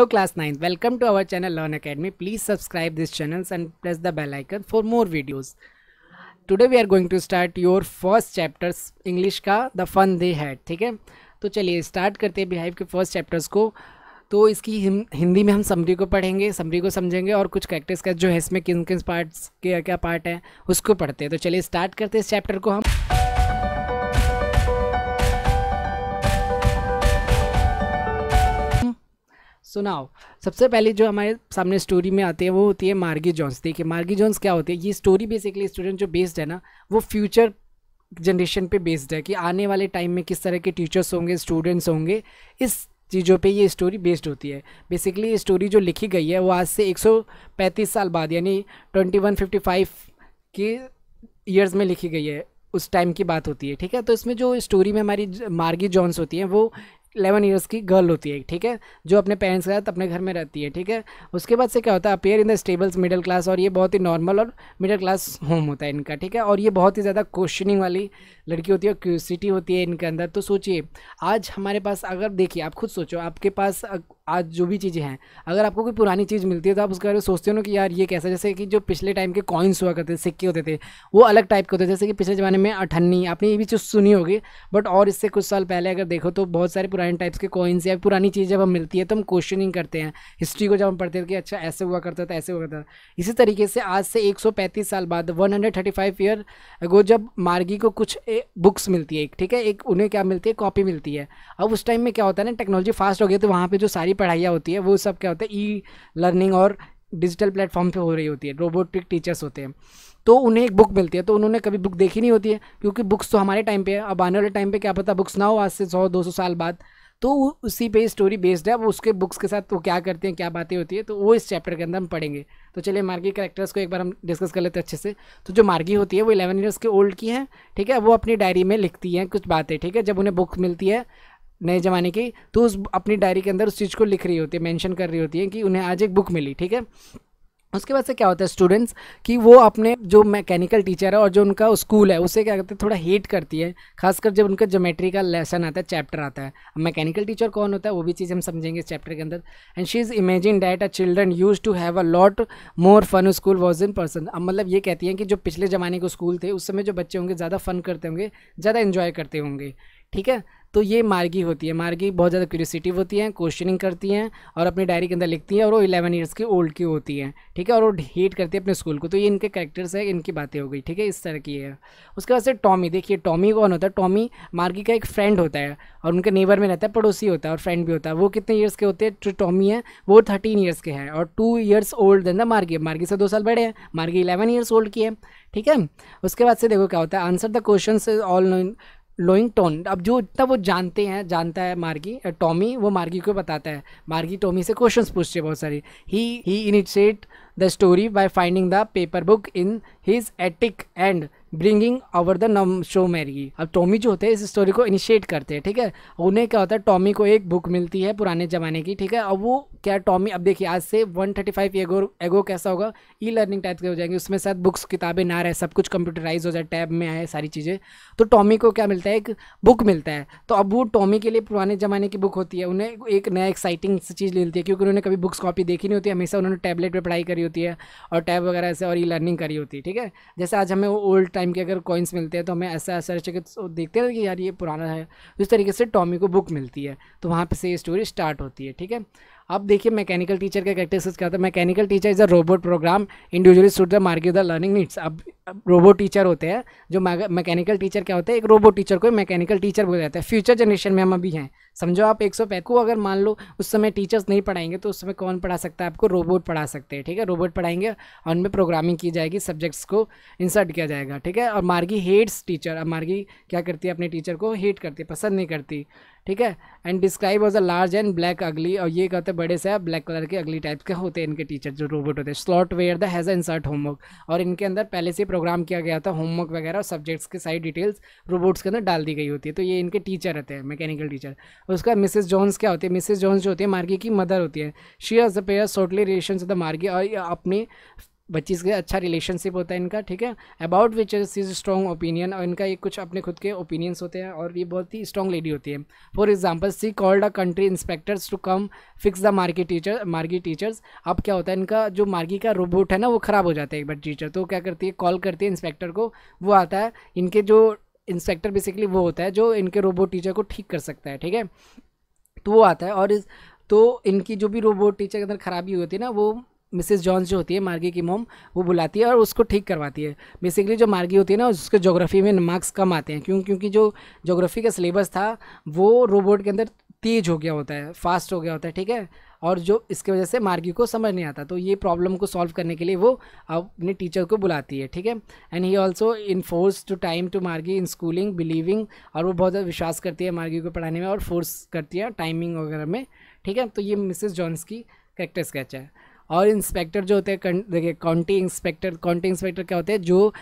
hello class ninth welcome to our channel learn academy please subscribe this channel and press the bell icon for more videos today we are going to start your first chapters English का the fun they had ठीक है तो चलिए start करते हैं beehive के first chapters को तो इसकी हिंदी में हम समरी को पढ़ेंगे समरी को समझेंगे और कुछ कैरेक्टर्स का जो है इसमें किन किन पार्ट्स के क्या पार्ट है उसको पढ़ते हैं तो चलिए स्टार्ट करते हैं इस चैप्टर को हम सुनाओ सबसे पहले जो हमारे सामने स्टोरी में आती है वो होती है मार्गी जॉन्स देखिए मार्गी जॉन्स क्या होती है ये स्टोरी बेसिकली स्टूडेंट जो बेस्ड है ना वो फ्यूचर जनरेशन पे बेस्ड है कि आने वाले टाइम में किस तरह के टीचर्स होंगे स्टूडेंट्स होंगे इस चीज़ों पे ये स्टोरी बेस्ड होती है बेसिकली ये स्टोरी जो लिखी गई है वो आज से 135 साल बाद यानी 2155 के ईयर्स में लिखी गई है उस टाइम की बात होती है ठीक है तो इसमें जो स्टोरी में हमारी मार्गी जॉन्स होती हैं वो इलेवन ईयर्स की गर्ल होती है ठीक है जो अपने पेरेंट्स के साथ अपने घर में रहती है ठीक है उसके बाद से क्या होता है appear in the stables middle class और ये बहुत ही नॉर्मल और मिडिल क्लास होम होता है इनका ठीक है और ये बहुत ही ज़्यादा क्वेश्चनिंग वाली लड़की होती है क्यूसिटी होती है इनके अंदर तो सोचिए आज हमारे पास अगर देखिए आप खुद सोचो आपके पास आज जो भी चीज़ें हैं अगर आपको कोई पुरानी चीज़ मिलती है तो आप उसके बारे में सोचते हो ना कि यार ये कैसा जैसे कि जो पिछले टाइम के कॉइन्स हुआ करते थे सिक्के होते थे वो अलग टाइप के होते थे जैसे कि पिछले ज़माने में अठन्नी आपने ये भी चीज़ सुनी होगी बट और इससे कुछ साल पहले अगर देखो तो बहुत सारे पुराने टाइप्स के कॉइन्स या पुरानी चीज़ जब हम मिलती है तो हम क्वेश्चनिंग करते हैं हिस्ट्री को जब हम पढ़ते हैं कि अच्छा ऐसे हुआ करता था ऐसे हुआ करता था इसी तरीके से आज से एक साल बाद वन ईयर अगो जब मार्गी को कुछ बुक्स मिलती है ठीक है एक उन्हें क्या मिलती है कॉपी मिलती है अब उस टाइम में क्या होता है ना टेक्नोलॉजी फास्ट हो गई तो वहाँ पर जो सारी पढ़ाइयाँ होती है वो सब क्या होता है ई लर्निंग और डिजिटल प्लेटफॉर्म पे हो रही होती है रोबोटिक टीचर्स होते हैं तो उन्हें एक बुक मिलती है तो उन्होंने कभी बुक देखी नहीं होती है क्योंकि बुक्स तो हमारे टाइम पे है अब आने वाले टाइम पे क्या पता बुक्स ना हो आज से सौ दो सौ साल बाद तो उसी पे स्टोरी बेस्ड है वो उसके बुक्स के साथ वो क्या करते हैं क्या बातें होती है तो वो इस चैप्टर के अंदर हम पढ़ेंगे तो चलिए मार्गी करेक्टर्स को एक बार हम डिस्कस कर लेते हैं अच्छे से तो जो मार्गी होती है वो इलेवन ईयर्स के ओल्ड की है ठीक है वो अपनी डायरी में लिखती हैं कुछ बातें ठीक है जब उन्हें बुक मिलती है नए ज़माने की तो उस अपनी डायरी के अंदर उस चीज़ को लिख रही होती है मेंशन कर रही होती है कि उन्हें आज एक बुक मिली ठीक है उसके बाद से क्या होता है स्टूडेंट्स कि वो अपने जो मैकेनिकल टीचर है और जो उनका स्कूल है उसे क्या करते हैं थोड़ा हेट करती है खासकर जब उनका जोमेट्री का लेसन आता है चैप्टर आता है अब मैकेनिकल टीचर कौन होता है वो भी चीज़ हम समझेंगे इस चैप्टर के अंदर and she is imagine that a children use to have a lot more fun school was in person अब मतलब ये कहती हैं कि जो पिछले ज़माने के स्कूल थे उस समय जो बच्चे होंगे ज़्यादा फन करते होंगे ज़्यादा इन्जॉय करते होंगे ठीक है तो ये मार्गी होती है मार्गी बहुत ज़्यादा क्यूरियसिटिव होती हैं क्वेश्चनिंग करती हैं और अपनी डायरी के अंदर लिखती हैं और वो इलेवन ईयर्स की ओल्ड की होती हैं ठीक है और वो हेट करती है अपने स्कूल को तो ये इनके कैरेक्टर्स है इनकी बातें हो गई ठीक है इस तरह की है उसके बाद से टॉमी देखिए टॉमी कौन होता है टॉमी मार्गी का एक फ्रेंड होता है और उनके नेबर में रहता है पड़ोसी होता है और फ्रेंड भी होता है वो कितने ईयर्स के होते हैं जो टॉमी है वो थर्टीन ईयर्स के हैं और two years old then the Margie Margie से दो साल बड़े हैं मार्गी इलेवन ईयर्स ओल्ड की है ठीक है उसके बाद से देखो क्या होता है आंसर द क्वेश्चन ऑल लोइंगटोन अब जो इतना वो जानते हैं जानता है मार्गी टॉमी वो मार्गी को बताता है मार्गी टॉमी से क्वेश्चंस पूछते हैं बहुत सारी ही ही initiate the story by finding the paper book in his attic and bringing over the नम शो मैरी अब टॉमी जो होते हैं इस स्टोरी को इनिशिएट करते हैं ठीक है उन्हें क्या होता है टॉमी को एक बुक मिलती है पुराने ज़माने की ठीक है अब वो क्या टॉमी अब देखिए आज से 135 थर्टी फाइव एगो एगो कैसा होगा ई लर्निंग टाइप के हो जाएंगे उसमें शायद बुक्स किताबें ना रहे सब कुछ कंप्यूटराइज हो जाए टैब में आए सारी चीज़ें तो टॉमी को क्या मिलता है एक बुक मिलता है तो अब वो टॉमी के लिए पुराने ज़माने की बुक होती है उन्हें एक नया एक्साइटिंग चीज़ मिलती है क्योंकि उन्होंने कभी बुक्स कॉपी देखी नहीं होती हमेशा उन्होंने टैबलेट पर पढ़ाई करी होती है और टैब वगैरह से और ई लर्निंग करी होती है ठीक है जैसे आज हमें वो ओल्ड टाइम के अगर कॉइन्स मिलते हैं तो हमें ऐसा ऐसा तो देखते हैं कि यार ये पुराना है उस तरीके से टॉमी को बुक मिलती है तो वहाँ पर से ये स्टोरी स्टार्ट होती है ठीक है अब देखिए मैकेनिकल टीचर का कैरेक्टरिस्टिक्स क्या था mechanical teacher is a robot program individually suit the market the learning needs अब रोबोट टीचर होते हैं जो मैकेनिकल टीचर क्या होते हैं एक रोबोट टीचर को मैकेनिकल टीचर बोला जाता है फ्यूचर जनरेशन में हम अभी हैं समझो आप एक सौ को अगर मान लो उस समय टीचर्स नहीं पढ़ाएंगे तो उस समय कौन पढ़ा सकता है आपको रोबोट पढ़ा सकते हैं ठीक है रोबोट पढ़ाएंगे और उनमें प्रोग्रामिंग की जाएगी सब्जेक्ट्स को इंसर्ट किया जाएगा ठीक है और मार्गी हेट्स टीचर अब मार्गी क्या करती है अपने टीचर को हेट करती है पसंद नहीं करती ठीक है and describe as a large and black ugly और ये कहते हैं बड़े से ब्लैक कलर के अगली टाइप के होते हैं इनके टीचर जो रोबोट होते हैं slot where the has insert homework और इनके अंदर पहले से प्रोग्राम किया गया था होमवर्क वगैरह और सब्जेक्ट्स के सारी डिटेल्स रोबोट्स के अंदर डाल दी गई होती है तो ये इनके टीचर रहते हैं मैकेनिकल टीचर उसका मिसेज जॉन्स क्या होती है मिसिस जॉन्स जो होती है मार्गी की मदर होती है she has a pair shortly relation the Margie और अपनी बच्चीस के अच्छा रिलेशनशिप होता है इनका ठीक है about which is strong opinion और इनका ये कुछ अपने खुद के ओपिनियंस होते हैं और ये बहुत ही स्ट्रॉन्ग लेडी होती है for example she called a country inspectors to come fix the Margie teacher Margie teachers अब क्या होता है इनका जो मार्गी का रोबोट है ना वो ख़राब हो जाता है एक बार टीचर तो क्या करती है कॉल करती है इंस्पेक्टर को वो आता है इनके जो इंस्पेक्टर बेसिकली वो होता है जो इनके रोबोट टीचर को ठीक कर सकता है ठीक है तो वो आता है और इस तो इनकी जो भी रोबोट टीचर के अंदर खराबी होती है ना वो मिसेस जॉन्स जो होती है मार्गी की मोम वो बुलाती है और उसको ठीक करवाती है बेसिकली जो मार्गी होती है ना उसके जोग्राफ़ी में मार्क्स कम आते हैं क्यों क्योंकि जो जोग्राफ़ी का सिलेबस था वो रोबोट के अंदर तेज हो गया होता है फास्ट हो गया होता है ठीक है और जो इसके वजह से मार्गी को समझ नहीं आता तो ये प्रॉब्लम को सॉल्व करने के लिए वो अपने टीचर को बुलाती है ठीक है and he also enforce to time to Margie in schooling believing और वो बहुत ज़्यादा विश्वास करती है मार्गी को पढ़ाने में और फोर्स करती है टाइमिंग वगैरह में ठीक है तो ये मिसिस जॉन्स की करेक्टर स्केच है और इंस्पेक्टर जो होते हैं देखिए काउंटी इंस्पेक्टर काउंटी इंस्पेक्टर क्या होते हैं जो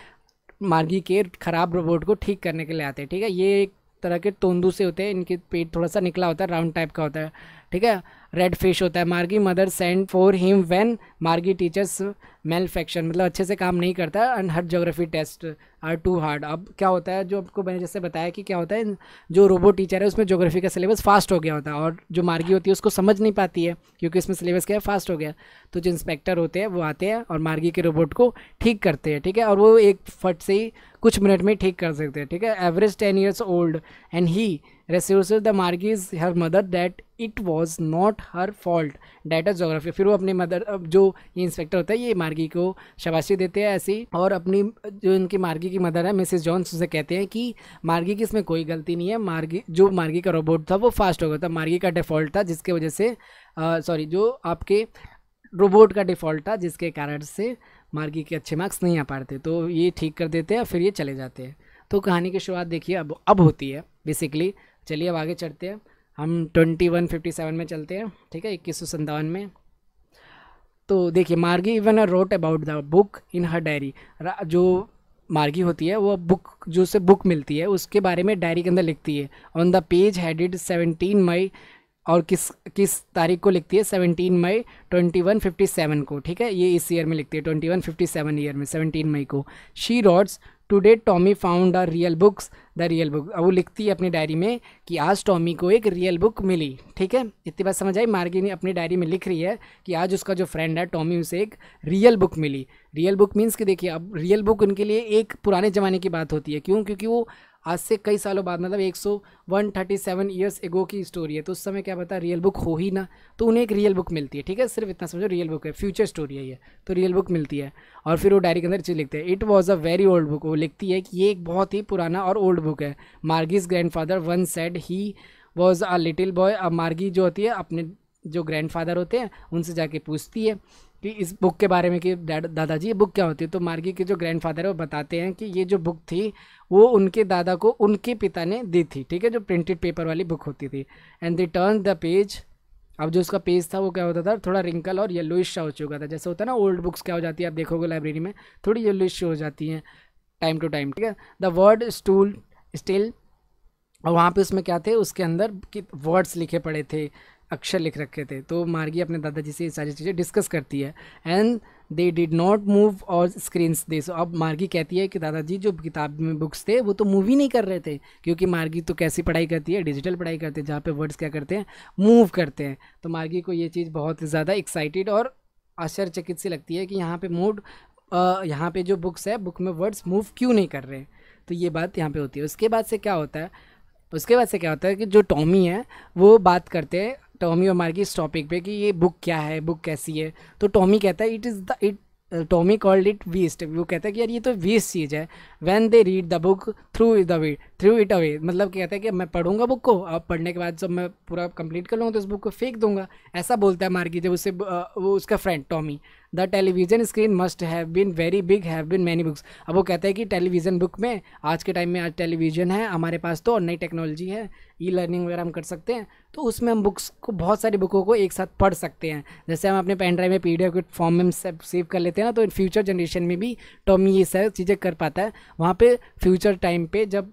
मार्गी के ख़राब रोबोट को ठीक करने के लिए आते हैं ठीक है ये एक तरह के तोंदू से होते हैं इनके पेट थोड़ा सा निकला होता है राउंड टाइप का होता है ठीक है रेड फिश होता है Margie mother send for him when Margie teachers malfunction मतलब अच्छे से काम नहीं करता है and her geography test are too hard अब क्या होता है जो आपको मैंने जैसे बताया कि क्या होता है जो रोबोट टीचर है उसमें जोग्राफी का सिलेबस फास्ट हो गया होता है और जो मार्गी होती है उसको समझ नहीं पाती है क्योंकि उसमें सिलेबस क्या है फास्ट हो गया तो जो इंस्पेक्टर होते हैं वो आते हैं और मार्गी के रोबोट को ठीक करते हैं ठीक है और वो एक फट से ही कुछ मिनट में ठीक कर सकते हैं ठीक है average ten years old and he reassures the Margie is her mother that it was not her fault data geography फिर वो अपने मदर अब जो ये इंस्पेक्टर होता है ये मार्गी को शबाशी देते हैं ऐसी और अपनी जो इनकी मार्गी की मदर है मिसिस जॉन्स उसे कहते हैं कि मार्गी की इसमें कोई गलती नहीं है मार्गी जो मार्गी का रोबोट था वो फास्ट हो गया था मार्गी का डिफ़ॉल्ट था जिसके वजह से सॉरी जो आपके रोबोट का डिफ़ॉल्ट था जिसके कारण से मार्गी के अच्छे मार्क्स नहीं आ पाते तो ये ठीक कर देते हैं फिर ये चले जाते हैं तो कहानी की शुरुआत देखिए अब अब होती है बेसिकली चलिए अब आगे चढ़ते हैं हम ट्वेंटी वन फिफ्टी सेवन में चलते हैं ठीक है इक्कीस सौ सत्तावन में तो देखिए Margie even wrote about the book in her diary जो मार्गी होती है वो बुक जो उसे बुक मिलती है उसके बारे में डायरी के अंदर लिखती है on the page headed seventeen May और किस किस तारीख को लिखती है seventeen May twenty one fifty seven को ठीक है ये इस ईयर में लिखती है twenty one fifty seven year में सेवनटीन मई को she wrote today Tommy found a real books the real book वो लिखती है अपनी डायरी में कि आज टॉमी को एक रियल बुक मिली ठीक है इतनी बात समझ आई ने अपनी डायरी में लिख रही है कि आज उसका जो फ्रेंड है टॉमी उसे एक रियल बुक मिली रियल बुक मीन्स कि देखिए अब रियल बुक उनके लिए एक पुराने ज़माने की बात होती है क्यों क्योंकि वो आज से कई सालों बाद मतलब एक सौ one thirty seven years ago की स्टोरी है तो उस समय क्या पता रियल बुक हो ही ना तो उन्हें एक रियल बुक मिलती है ठीक है सिर्फ इतना समझो रियल बुक है फ्यूचर स्टोरी है ये तो रियल बुक मिलती है और फिर वो डायरी के अंदर चीज़ लिखते हैं it was a very old book वो लिखती है कि ये एक बहुत ही पुराना और ओल्ड बुक है Margie's grandfather once said he was a little boy Margie जो होती है अपने जो फादर होते हैं उनसे जाके पूछती है कि इस बुक के बारे में कि दादाजी ये बुक क्या होती है तो मार्गी के जो ग्रैंडफादर है वो बताते हैं कि ये जो बुक थी वो उनके दादा को उनके पिता ने दी थी ठीक है जो प्रिंटेड पेपर वाली बुक होती थी and they turn the page अब जो उसका पेज था वो क्या होता था थोड़ा रिंकल और येलोइश सा हो चुका था जैसे होता है ना ओल्ड बुक्स क्या हो जाती है आप देखोगे लाइब्रेरी में थोड़ी येलोइश हो जाती हैं टाइम टू टाइम ठीक है द वर्ड स्टूल स्टिल और वहाँ पे उसमें क्या थे उसके अंदर वर्ड्स लिखे पड़े थे अक्षर लिख रखे थे तो मार्गी अपने दादाजी से ये सारी चीज़ें डिस्कस करती है and they did not move और स्क्रीन दे सो अब मार्गी कहती है कि दादाजी जो किताब में बुक्स थे वो तो मूव ही नहीं कर रहे थे क्योंकि मार्गी तो कैसी पढ़ाई करती है डिजिटल पढ़ाई करती है जहाँ पे वर्ड्स क्या करते हैं मूव करते हैं तो मार्गी को ये चीज़ बहुत ज़्यादा एक्साइटेड और आश्चर्यचकित सी लगती है कि यहाँ पे मूड यहाँ पे जो बुक्स है बुक में वर्ड्स मूव क्यों नहीं कर रहे तो ये बात यहाँ पे होती है उसके बाद से क्या होता है उसके बाद से क्या होता है कि जो टॉमी है वो बात करते हैं टॉमी और मार्की इस टॉपिक पे कि ये बुक क्या है बुक कैसी है तो टॉमी कहता है it is the it Tommy called it waste वो कहता है कि यार ये तो वेस्ट चीज़ है when they read the book through the way throw it away मतलब कहता है कि मैं पढ़ूंगा बुक को अब पढ़ने के बाद जब मैं पूरा कंप्लीट कर लूँगा तो इस बुक को फेंक दूंगा ऐसा बोलता है मार्गी जब उससे uh, वो उसका friend Tommy the television screen must have been very big have been many books अब वो कहते हैं कि टेलीविज़न बुक में आज के टाइम में आज टेलीविज़न है हमारे पास तो और नई टेक्नोलॉजी है ई लर्निंग वगैरह हम कर सकते हैं तो उसमें हम बुक्स को बहुत सारी बुकों को एक साथ पढ़ सकते हैं जैसे हम अपने पेन ड्राइव में पी डी एफ के फॉर्म में सेव कर लेते हैं ना तो इन फ्यूचर जनरेशन में भी टॉमी ये सब चीज़ें कर पाता है वहाँ पर फ्यूचर टाइम पर जब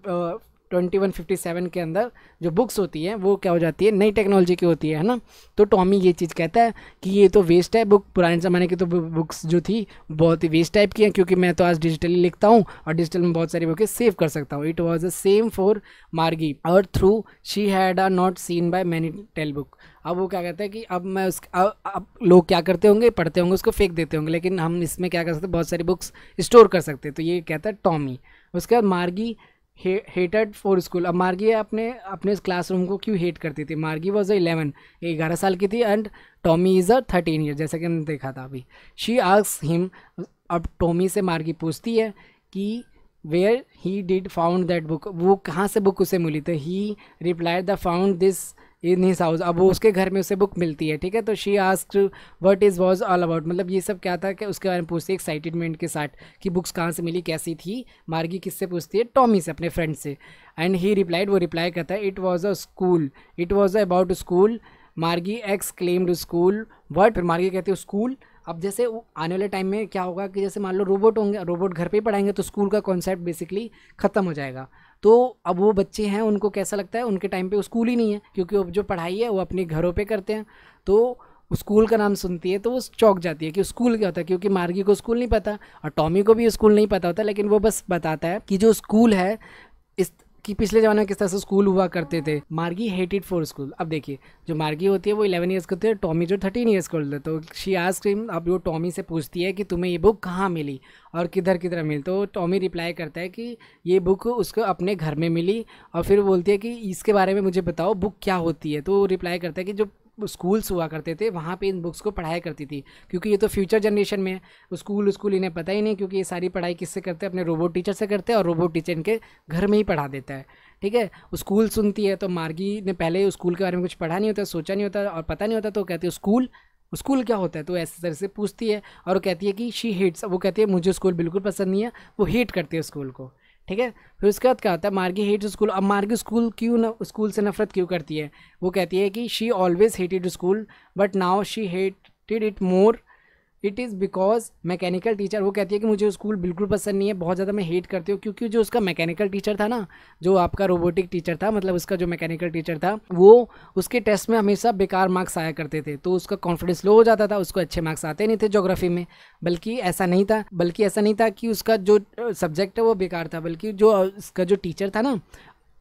2157 के अंदर जो बुक्स होती हैं वो क्या हो जाती है नई टेक्नोलॉजी की होती है ना तो टॉमी ये चीज़ कहता है कि ये तो वेस्ट है बुक पुराने ज़माने की तो बुक्स जो थी बहुत ही वेस्ट टाइप की हैं क्योंकि मैं तो आज डिजिटली लिखता हूँ और डिजिटल में बहुत सारी बुकें सेव कर सकता हूँ it was the same for Margie और through she had are not seen by many tell book अब वो क्या कहते हैं कि अब मैं उस अब, अब लोग क्या करते होंगे पढ़ते होंगे उसको फेंक देते होंगे लेकिन हम इसमें क्या कर सकते बहुत सारी बुक्स स्टोर कर सकते तो ये कहता है टॉमी उसके बाद मार्गी हेटेड फॉर स्कूल अब मार्गी अपने अपने क्लासरूम को क्यों हेट करती थी मार्गी वॉज अ इलेवन ग्यारह साल की थी and Tommy is a thirteen year जैसा कि हमने देखा था अभी शी आस्क हिम अब टॉमी से मार्गी पूछती है कि where he did found that book वो कहाँ से बुक उसे मिली तो he reply the found this in his house अब उसके घर में उसे बुक मिलती है ठीक है तो she ask what is was all about मतलब ये सब क्या था कि उसके बारे में पूछती है एक्साइटेडमेंट के साथ कि बुक्स कहाँ से मिली कैसी थी मार्गी किससे पूछती है टॉमी से अपने फ्रेंड से एंड ही रिप्लाइड वो रिप्लाई करता है it was a school it was about school Margie exclaimed school what फिर मार्गी कहती है स्कूल अब जैसे आने वाले टाइम में क्या होगा कि जैसे मान लो रोबोट होंगे रोबोट घर पे ही पढ़ाएंगे तो स्कूल का कॉन्सेप्ट बेसिकली ख़त्म हो जाएगा तो अब वो बच्चे हैं उनको कैसा लगता है उनके टाइम पे स्कूल ही नहीं है क्योंकि अब जो पढ़ाई है वो अपने घरों पे करते हैं तो स्कूल का नाम सुनती है तो वो चौक जाती है कि स्कूल क्या होता है क्योंकि मार्गी को स्कूल नहीं पता और टॉमी को भी स्कूल नहीं पता होता लेकिन वो बस बताता है कि जो स्कूल है इस कि पिछले ज़माने में किस तरह से स्कूल हुआ करते थे मार्गी हेटेड फॉर स्कूल अब देखिए जो मार्गी होती है वो इलेवन ईयर्स करते हैं टॉमी जो थर्टीन ईयर्स कर तो शी आज क्रीम अब वो टॉमी से पूछती है कि तुम्हें ये बुक कहाँ मिली और किधर किधर मिली तो टॉमी रिप्लाई करता है कि ये बुक उसको अपने घर में मिली और फिर बोलती है कि इसके बारे में मुझे बताओ बुक क्या होती है तो रिप्लाई करता है कि जो स्कूल्स हुआ करते थे वहाँ पे इन बुक्स को पढ़ाया करती थी क्योंकि ये तो फ्यूचर जनरेशन में है स्कूल स्कूल इन्हें पता ही नहीं क्योंकि ये सारी पढ़ाई किससे करते हैं अपने रोबोट टीचर से करते हैं और रोबोट टीचर इनके घर में ही पढ़ा देता है ठीक है स्कूल सुनती है तो मार्गी ने पहले स्कूल के बारे में कुछ पढ़ा नहीं होता सोचा नहीं होता और पता नहीं होता तो कहती है स्कूल स्कूल क्या होता है तो ऐसे तरह से पूछती है और कहती है कि शी हेट्स वो कहती है मुझे स्कूल बिल्कुल पसंद नहीं है वो हेट करती है स्कूल को ठीक है फिर उसके बाद क्या होता है मार्गी हेट्स स्कूल अब मार्गी स्कूल क्यों ना स्कूल से नफरत क्यों करती है वो कहती है कि she always hated school but now she hated it more it is because mechanical teacher वो कहती है कि मुझे स्कूल बिल्कुल पसंद नहीं है बहुत ज़्यादा मैं हेट करती हूँ क्योंकि जो उसका मैकेनिकल टीचर था ना जो आपका रोबोटिक टीचर था मतलब उसका जो मैकेनिकल टीचर था वो उसके टेस्ट में हमेशा बेकार मार्क्स आया करते थे तो उसका कॉन्फिडेंस लो हो जाता था उसको अच्छे मार्क्स आते नहीं थे जोग्राफी में बल्कि ऐसा नहीं था बल्कि ऐसा नहीं था कि उसका जो सब्जेक्ट है वो बेकार था बल्कि जो उसका जो टीचर था ना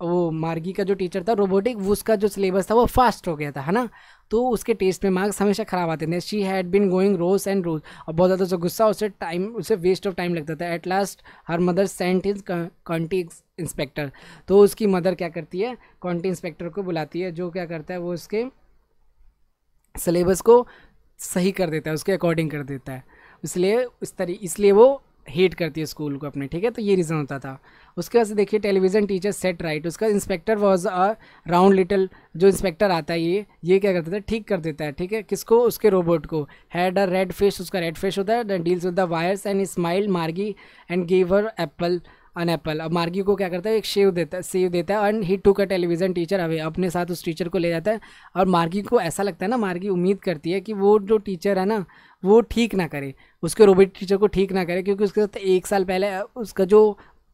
वो मार्गी का जो टीचर था रोबोटिक उसका जो सिलेबस था वो फास्ट हो गया था है ना तो उसके टेस्ट में मार्क्स हमेशा ख़राब आते थे she had been going rose and rose और बहुत ज़्यादा उसका गुस्सा उसे टाइम उसे वेस्ट ऑफ टाइम लगता था at last her mother sent is county inspector तो उसकी मदर क्या करती है कॉन्टी इंस्पेक्टर को बुलाती है जो क्या करता है वो उसके सिलेबस को सही कर देता है उसके अकॉर्डिंग कर देता है इसलिए इस तरी इसलिए वो हेट करती है स्कूल को अपने ठीक है तो ये रीज़न होता था उसके बाद से देखिए टेलीविज़न टीचर सेट राइट उसका inspector was a round little जो इंस्पेक्टर आता है ये ये क्या करता था ठीक कर देता है ठीक है किसको उसके रोबोट को हैड अ रेड फेस उसका रेड फेस होता है deals with the wires and smile Margie and gave her apple an apple apple अब मार्गी को क्या करता है एक शेव देता है सेव देता है and he took television teacher away अपने साथ उस टीचर को ले जाता है और मार्गी को ऐसा लगता है ना मार्गी उम्मीद करती है कि वो जो टीचर है ना वो ठीक ना करे उसके रोबोट टीचर को ठीक ना करे क्योंकि उसके साथ एक साल पहले उसका जो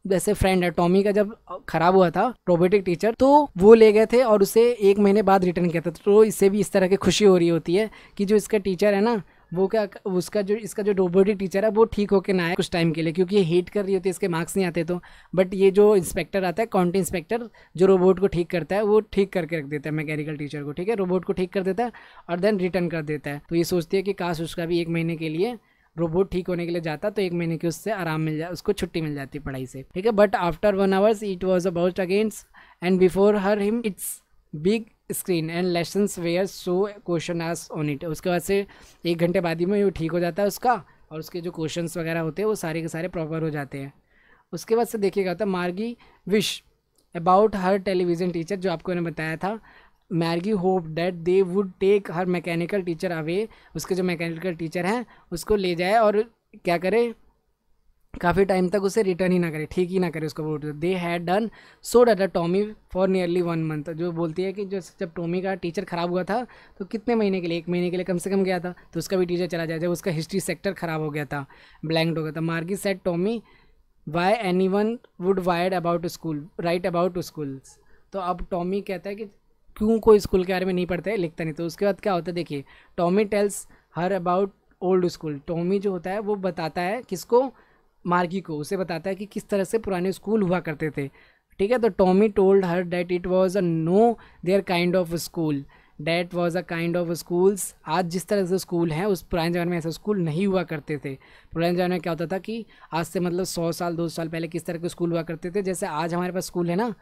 जैसे फ्रेंड है टॉमी का जब खराब हुआ था रोबोटिक टीचर तो वो ले गए थे और उसे एक महीने बाद रिटर्न किया था तो इससे भी इस तरह की खुशी हो रही होती है कि जो इसका टीचर है ना वो क्या उसका जो इसका जो रोबोटिक टीचर है वो ठीक होकर ना आए कुछ टाइम के लिए क्योंकि ये हेट कर रही होती है इसके मार्क्स नहीं आते तो बट ये जो इंस्पेक्टर आता है काउंट इंस्पेक्टर जो रोबोट को ठीक करता है वो ठीक करके रख देता है मैकेनिकल टीचर को ठीक है रोबोट को ठीक कर देता है और देन रिटर्न कर देता है तो ये सोचती है कि काश उसका भी एक महीने के लिए रोबोट ठीक होने के लिए जाता तो एक महीने की उससे आराम मिल जाए उसको छुट्टी मिल जाती पढ़ाई से ठीक है but after one hours it was about against and before her him it's big screen and lessons where so question आज ऑन इट उसके बाद से एक घंटे बाद ही में वो ठीक हो जाता है उसका और उसके जो क्वेश्चन वगैरह होते हैं वो सारे के सारे प्रॉपर हो जाते हैं उसके बाद से देखिएगा होता तो Margie wish about her television teacher जो आपको उन्होंने बताया था Margie hope that they would take her mechanical teacher away उसके जो मैकेनिकल टीचर हैं उसको ले जाए और क्या करें काफ़ी टाइम तक उसे रिटर्न ही ना करे ठीक ही ना करे उसको बोलते they had done so data Tommy for nearly one month जो बोलती है कि जो जब टॉमी का टीचर ख़राब हुआ था तो कितने महीने के लिए एक महीने के लिए कम से कम गया था तो उसका भी टीचर चला जाए जब उसका हिस्ट्री सेक्टर ख़राब हो गया था ब्लैंक्ड हो गया था Margie said Tommy why anyone would write about school write about schools तो अब टॉमी कहता है कि क्यों कोई स्कूल के बारे में नहीं पढ़ता है लिखता नहीं तो उसके बाद क्या होता है देखिए Tommy tells her about old school Tommy जो होता है वो बताता है किसको मार्गी को उसे बताता है कि किस तरह से पुराने स्कूल हुआ करते थे ठीक है तो Tommy told her that it was a no there kind of school that was a kind of schools आज जिस तरह से स्कूल हैं उस पुराने ज़माने में ऐसे स्कूल नहीं हुआ करते थे पुराने ज़माने में क्या होता था कि आज से मतलब सौ साल दो साल पहले किस तरह के स्कूल हुआ करते थे जैसे आज हमारे पास स्कूल है ना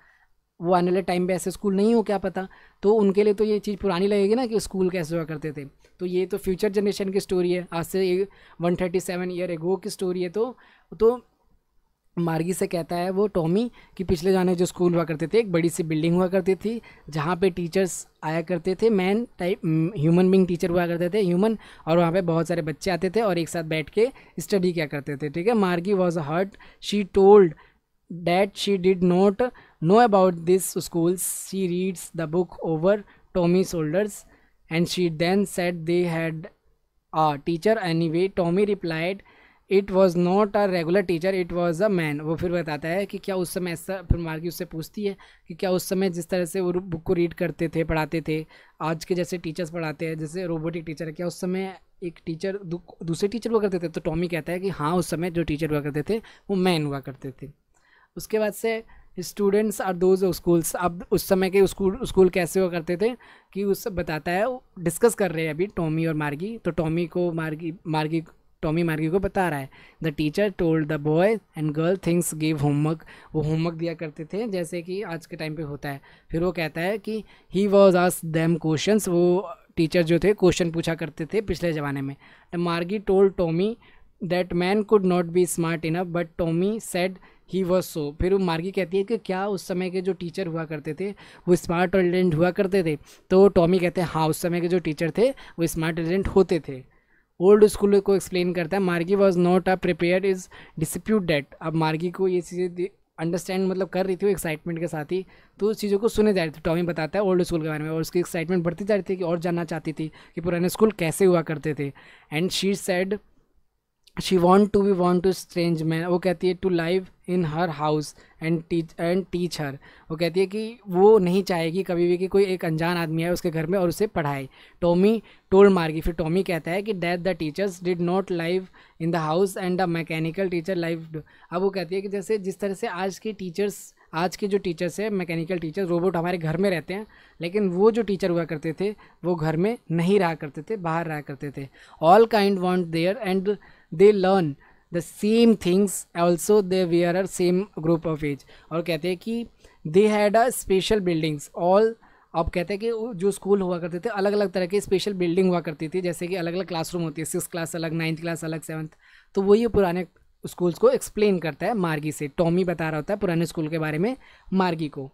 वो आने वाले टाइम पे ऐसे स्कूल नहीं हो क्या पता तो उनके लिए तो ये चीज़ पुरानी लगेगी ना कि स्कूल कैसे हुआ करते थे तो ये तो फ्यूचर जनरेशन की स्टोरी है आज से one thirty seven year ago की स्टोरी है तो तो मार्गी से कहता है वो टॉमी कि पिछले जाने जो स्कूल हुआ करते थे एक बड़ी सी बिल्डिंग हुआ करती थी जहाँ पे टीचर्स आया करते थे man type human being teacher हुआ करते थे ह्यूमन और वहाँ पे बहुत सारे बच्चे आते थे और एक साथ बैठ के स्टडी किया करते थे ठीक है Margie was a hurt she told that she did not know about this school she reads the book over Tommy shoulders and she then said they had a teacher anyway Tommy replied it was not a regular teacher it was a man वो फिर बताता है कि क्या उस समय ऐसा फिर मार्गी उससे पूछती है कि क्या उस समय जिस तरह से वो बुक को रीड करते थे पढ़ाते थे आज के जैसे टीचर्स पढ़ाते हैं जैसे रोबोटिक टीचर है क्या उस समय एक टीचर दू, दूसरे टीचर हुआ करते थे तो टॉमी कहता है कि हाँ उस समय जो टीचर हुआ करते थे वो मैन हुआ करते थे उसके बाद से स्टूडेंट्स और दोज स्कूल्स अब उस समय के स्कूल स्कूल कैसे हुआ करते थे कि उस बताता है डिस्कस कर रहे हैं अभी टॉमी और मार्गी तो टॉमी को मार्गी मार्गी टॉमी मार्गी को बता रहा है the teacher told the boy and girl things give homework वो होमवर्क दिया करते थे जैसे कि आज के टाइम पे होता है फिर वो कहता है कि he was ask them question वो टीचर जो थे क्वेश्चन पूछा करते थे पिछले ज़माने में Margie told Tommy that man could not be smart enough but Tommy said he was so फिर वो मार्गी कहती है कि क्या उस समय के जो टीचर हुआ करते थे वो स्मार्ट और हुआ करते थे तो टॉमी कहते हैं हाँ उस समय के जो टीचर थे वो स्मार्ट टैलेंट होते थे ओल्ड स्कूल को एक्सप्लेन करता है Margie was not a prepare is dispute date अब मार्गी को ये चीज़ें अंडरस्टैंड मतलब कर रही थी वो एक्साइटमेंट के साथ ही तो उस चीज़ों को सुने जा रही थी टॉमी बताता है ओल्ड स्कूल के बारे में और उसकी एक्साइटमेंट बढ़ती जा रही थी कि और जानना चाहती थी कि पुराने स्कूल कैसे हुआ करते थे and she said she want to be want to strange man वो कहती है to live in her house and teach and teach her वो कहती है कि वो नहीं चाहेगी कभी भी कि कोई एक अनजान आदमी आए उसके घर में और उसे पढ़ाए टॉमी टोल मार्गी फिर टॉमी कहता है कि that the teachers did not live in the house and the mechanical teacher live अब वो कहती है कि जैसे जिस तरह से आज के टीचर्स आज के जो टीचर्स हैं मैकेनिकल टीचर्स रोबोट हमारे घर में रहते हैं लेकिन वो जो टीचर हुआ करते थे वो घर में नहीं रहा करते थे बाहर रहा करते थे all kind want there and they learn the same things also they we are are same group of age और कहते हैं कि they had a special buildings all अब कहते हैं कि जो स्कूल हुआ करते थे अलग अलग तरह की स्पेशल बिल्डिंग हुआ करती थी जैसे कि अलग अलग क्लासरूम होती है सिक्स क्लास अलग नाइन्थ क्लास अलग सेवन्थ तो वही पुराने स्कूल्स को एक्सप्लेन करता है मार्गी से टॉमी बता रहा होता है पुराने स्कूल के बारे में मार्गी को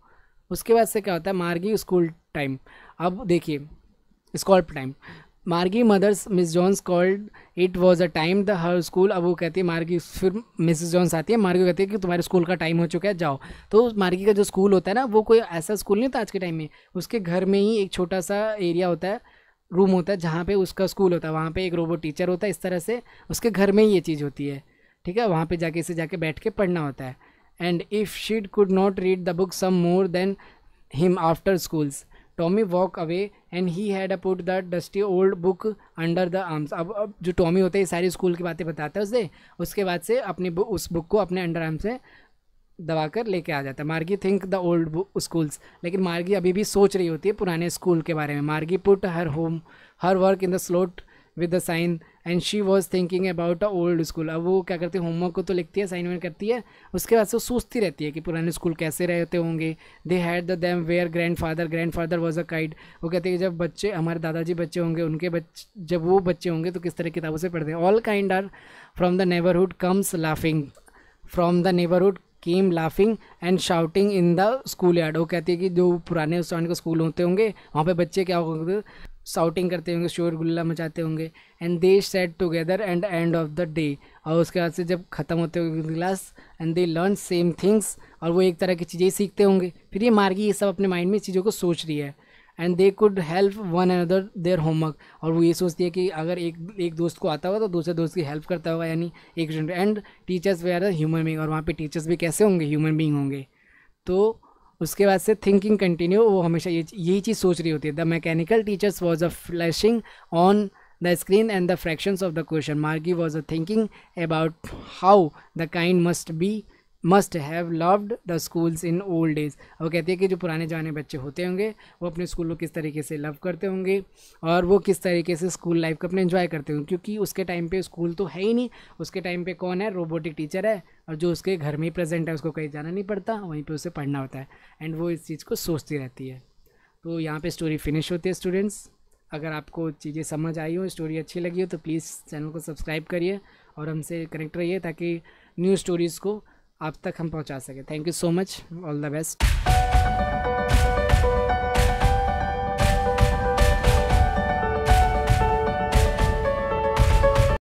उसके बाद से क्या होता है मार्गी स्कूल टाइम अब देखिए school time Margie mother's Miss Jones called it was a time the her school अब वो कहती है मार्गी फिर मिसिस जॉन्स आती है मार्गी कहती है कि तुम्हारे स्कूल का टाइम हो चुका है जाओ तो मार्गी का जो स्कूल होता है ना वो कोई ऐसा स्कूल नहीं होता आज के टाइम में उसके घर में ही एक छोटा सा एरिया होता है रूम होता है जहाँ पे उसका स्कूल होता है वहाँ पे एक रोबोट टीचर होता है इस तरह से उसके घर में ही ये चीज़ होती है ठीक है वहाँ पे जाके इसे जाके बैठ के पढ़ना होता है and if she'd could not read the book some more then him after schools Tommy walk away and he had a put the dusty old book under the arms अब अब जो टॉमी होते हैं सारी स्कूल की बातें बताता है उसे उसके बाद से अपनी बु, उस बुक को अपने अंडर आर्म से दबा कर लेके आ जाता है मार्गी थिंक द ओल्ड स्कूल्स लेकिन मार्गी अभी भी सोच रही होती है पुराने स्कूल के बारे में Margie put her home her work in the slot with the sign and she was thinking about a old school अब वो क्या करती है होमवर्क को तो लिखती है साइनमेंट करती है उसके बाद से वो सोचती रहती है कि पुराने स्कूल कैसे रहते होंगे they had the them where grandfather grandfather was a kid वो कहते हैं कि जब बच्चे हमारे दादाजी बच्चे होंगे उनके बच्चे जब वो बच्चे होंगे तो किस तरह किताबों से पढ़ते हैं all kind are from the neighbourhood comes laughing from the neighbourhood came laughing and shouting in the school yard वो कहती है कि जो पुराने उस को स्कूल होते होंगे वहाँ पे बच्चे क्या होंगे साउटिंग करते होंगे शोर गुल्ला मचाते होंगे and they sat together and end of the day और उसके बाद से जब ख़त्म होते होंगे class and they learn same things और वो एक तरह की चीज़ें सीखते होंगे फिर ये मार्गी ये सब अपने माइंड में चीज़ों को सोच रही है and they could help one another their homework और वो ये सोचती है कि अगर एक एक दोस्त को आता होगा तो दूसरे दोस्त की हेल्प करता होगा यानी एक एंड टीचर्स वे आर ह्यूमन बींग और वहाँ पे टीचर्स भी कैसे होंगे ह्यूमन बींग होंगे तो उसके बाद से थिंकिंग कंटिन्यू वो हमेशा ये यही चीज़ सोच रही होती है the mechanical teachers was a flashing on the screen and the fraction of the question Margie was a thinking about how the kind must be must have loved the schools in old age वो कहती है कि जो पुराने जमाने बच्चे होते होंगे वो अपने स्कूल को किस तरीके से लव करते होंगे और वो किस तरीके से स्कूल लाइफ को अपने इन्जॉय करते होंगे क्योंकि उसके टाइम पे स्कूल तो है ही नहीं उसके टाइम पे कौन है रोबोटिक टीचर है और जो उसके घर में ही प्रेजेंट है उसको कहीं जाना नहीं पड़ता वहीं पर उसे पढ़ना होता है एंड वो इस चीज़ को सोचती रहती है तो यहाँ पर स्टोरी फिनिश होती है स्टूडेंट्स अगर आपको चीज़ें समझ आई हो स्टोरी अच्छी लगी हो तो प्लीज़ चैनल को सब्सक्राइब करिए और हमसे कनेक्ट रहिए ताकि न्यू स्टोरीज़ को आप तक हम पहुंचा सकें thank you so much all the best